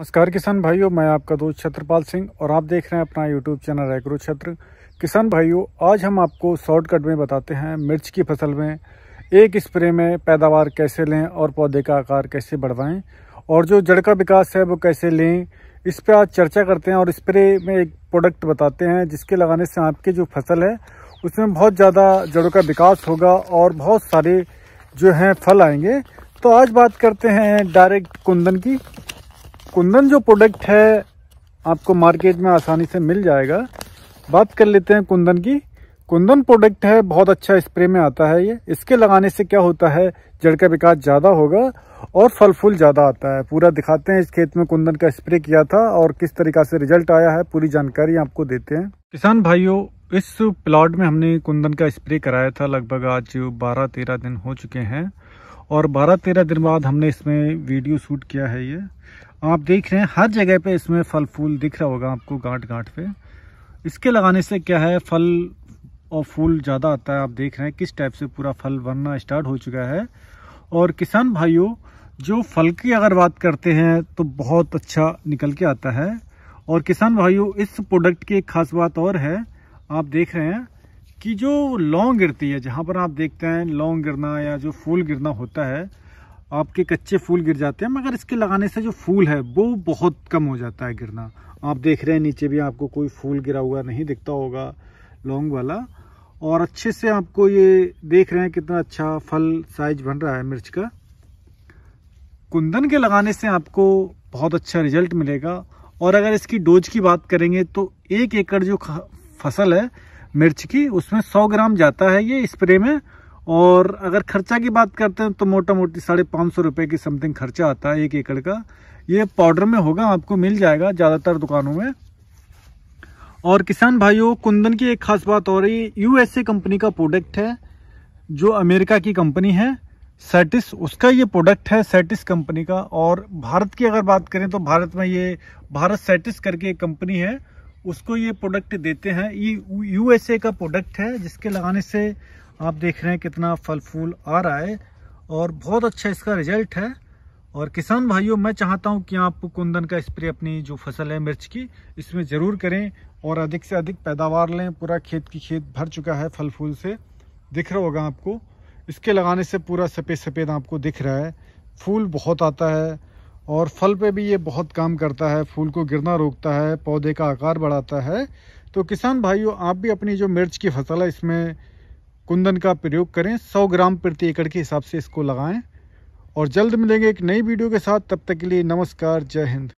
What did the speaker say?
नमस्कार किसान भाइयों मैं आपका दोस्त छत्रपाल सिंह और आप देख रहे हैं अपना यूट्यूब चैनल एग्रो छत्र किसान भाइयों आज हम आपको शॉर्टकट में बताते हैं मिर्च की फसल में एक स्प्रे में पैदावार कैसे लें और पौधे का आकार कैसे बढ़वाएं और जो जड़ का विकास है वो कैसे लें इस पर आज चर्चा करते हैं और स्प्रे में एक प्रोडक्ट बताते हैं जिसके लगाने से आपकी जो फसल है उसमें बहुत ज़्यादा जड़ों का विकास होगा और बहुत सारे जो हैं फल आएंगे तो आज बात करते हैं डायरेक्ट कुंदन की कुंदन जो प्रोडक्ट है आपको मार्केट में आसानी से मिल जाएगा बात कर लेते हैं कुंदन की कुंदन प्रोडक्ट है बहुत अच्छा स्प्रे में आता है ये इसके लगाने से क्या होता है जड़ का विकास ज़्यादा होगा और फल फूल ज़्यादा आता है पूरा दिखाते हैं इस खेत में कुंदन का स्प्रे किया था और किस तरीका से रिजल्ट आया है पूरी जानकारी आपको देते हैं किसान भाइयों इस प्लॉट में हमने कुंदन का स्प्रे कराया था लगभग आज बारह तेरह दिन हो चुके हैं और 12-13 दिन बाद हमने इसमें वीडियो शूट किया है ये आप देख रहे हैं हर जगह पे इसमें फल फूल दिख रहा होगा आपको गांठ गांठ पे इसके लगाने से क्या है फल और फूल ज़्यादा आता है आप देख रहे हैं किस टाइप से पूरा फल बनना स्टार्ट हो चुका है और किसान भाइयों जो फल की अगर बात करते हैं तो बहुत अच्छा निकल के आता है और किसान भाइयों इस प्रोडक्ट की एक खास बात और है आप देख रहे हैं कि जो लौंग गिरती है जहाँ पर आप देखते हैं लौंग गिरना या जो फूल गिरना होता है आपके कच्चे फूल गिर जाते हैं मगर इसके लगाने से जो फूल है वो बहुत कम हो जाता है गिरना आप देख रहे हैं नीचे भी आपको कोई फूल गिरा हुआ नहीं दिखता होगा लौंग वाला और अच्छे से आपको ये देख रहे हैं कितना अच्छा फल साइज बन रहा है मिर्च का कुंदन के लगाने से आपको बहुत अच्छा रिजल्ट मिलेगा और अगर इसकी डोज की बात करेंगे तो एक एकड़ जो फसल है मिर्च की उसमें सौ ग्राम जाता है ये स्प्रे में और अगर खर्चा की बात करते हैं तो मोटा मोटी साढ़े पाँच सौ रुपये की समथिंग खर्चा आता है एक एकड़ का ये पाउडर में होगा आपको मिल जाएगा ज़्यादातर दुकानों में और किसान भाइयों कुंदन की एक खास बात और ये यूएसए कंपनी का प्रोडक्ट है जो अमेरिका की कंपनी है सेटिस उसका ये प्रोडक्ट है सेटिस कंपनी का और भारत की अगर बात करें तो भारत में ये भारत सेटिस करके एक कंपनी है उसको ये प्रोडक्ट देते हैं ये यूएसए का प्रोडक्ट है जिसके लगाने से आप देख रहे हैं कितना फल फूल आ रहा है और बहुत अच्छा इसका रिजल्ट है और किसान भाइयों मैं चाहता हूं कि आप कुंदन का स्प्रे अपनी जो फसल है मिर्च की इसमें ज़रूर करें और अधिक से अधिक पैदावार लें पूरा खेत की खेत भर चुका है फल फूल से दिख रहा होगा आपको इसके लगाने से पूरा सफ़ेद सफ़ेद आपको दिख रहा है फूल बहुत आता है और फल पे भी ये बहुत काम करता है फूल को गिरना रोकता है पौधे का आकार बढ़ाता है तो किसान भाइयों आप भी अपनी जो मिर्च की फसल है इसमें कुंदन का प्रयोग करें 100 ग्राम प्रति एकड़ के हिसाब से इसको लगाएं और जल्द मिलेंगे एक नई वीडियो के साथ तब तक के लिए नमस्कार जय हिंद